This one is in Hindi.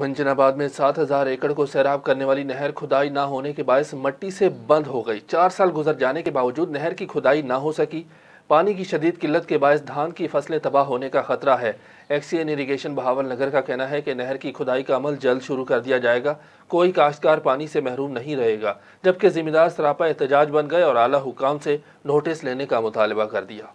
मंजनाबाद में सात हजार एकड़ को सैराब करने वाली नहर खुदाई ना होने के बायस मट्टी से बंद हो गई चार साल गुजर जाने के बावजूद नहर की खुदाई ना हो सकी पानी की शदीद किल्लत के बायस धान की फसलें तबाह होने का खतरा है एक्सीएन इरीगेशन बहावल नगर का कहना है कि नहर की खुदाई का अमल जल्द शुरू कर दिया जाएगा कोई काश्तकार पानी से महरूम नहीं रहेगा जबकि जिम्मेदार सरापा एहतजाज बन गए और आला हुकाम से नोटिस लेने का मुतालबा कर दिया